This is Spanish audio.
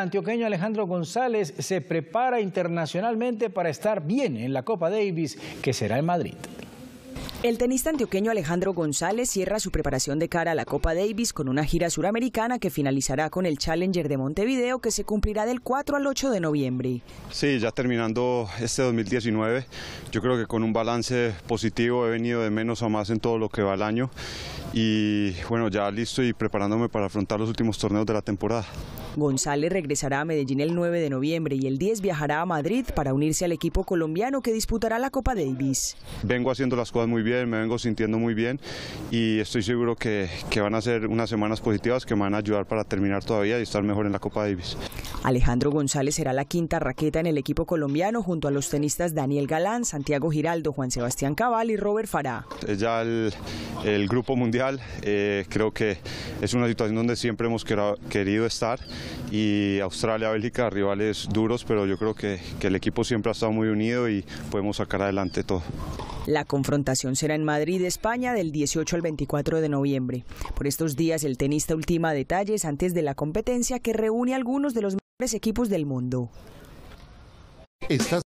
antioqueño Alejandro González se prepara internacionalmente para estar bien en la Copa Davis, que será en Madrid. El tenista antioqueño Alejandro González cierra su preparación de cara a la Copa Davis con una gira suramericana que finalizará con el Challenger de Montevideo que se cumplirá del 4 al 8 de noviembre. Sí, ya terminando este 2019, yo creo que con un balance positivo he venido de menos a más en todo lo que va el año y bueno, ya listo y preparándome para afrontar los últimos torneos de la temporada. González regresará a Medellín el 9 de noviembre y el 10 viajará a Madrid para unirse al equipo colombiano que disputará la Copa Davis. Vengo haciendo las cosas muy bien, me vengo sintiendo muy bien y estoy seguro que, que van a ser unas semanas positivas que me van a ayudar para terminar todavía y estar mejor en la Copa Davis. Alejandro González será la quinta raqueta en el equipo colombiano junto a los tenistas Daniel Galán, Santiago Giraldo, Juan Sebastián Cabal y Robert Fará. ya el, grupo mundial, eh, creo que es una situación donde siempre hemos querido estar y Australia, Bélgica, rivales duros, pero yo creo que, el equipo siempre ha estado muy unido y podemos sacar adelante todo. La confrontación será en Madrid, España, del 18 al 24 de noviembre. Por estos días, el tenista ultima detalles antes de la competencia que reúne a algunos de los mejores equipos del mundo.